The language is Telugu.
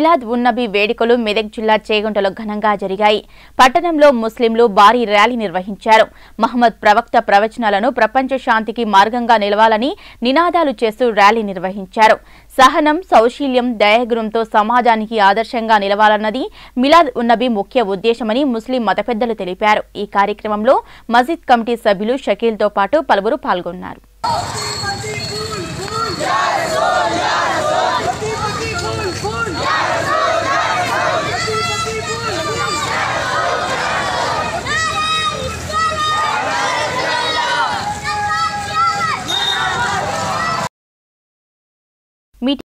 మిలాద్ ఉన్నబీ వేడుకలు మెదక్ జిల్లా చేగుంటలో ఘనంగా జరిగాయి పట్టణంలో ముస్లింలు భారీ ర్యాలీ నిర్వహించారు మహమ్మద్ ప్రవక్త ప్రవచనాలను ప్రపంచ శాంతికి మార్గంగా నిలవాలని నినాదాలు చేస్తూ ర్యాలీ నిర్వహించారు సహనం సౌశీల్యం దయాగురంతో సమాజానికి ఆదర్శంగా నిలవాలన్నది మిలాద్ ఉన్నబీ ముఖ్య ఉద్దేశమని ముస్లిం మత పెద్దలు తెలిపారు ఈ కార్యక్రమంలో మసీద్ కమిటీ సభ్యులు షకీల్తో పాటు పలువురు పాల్గొన్నారు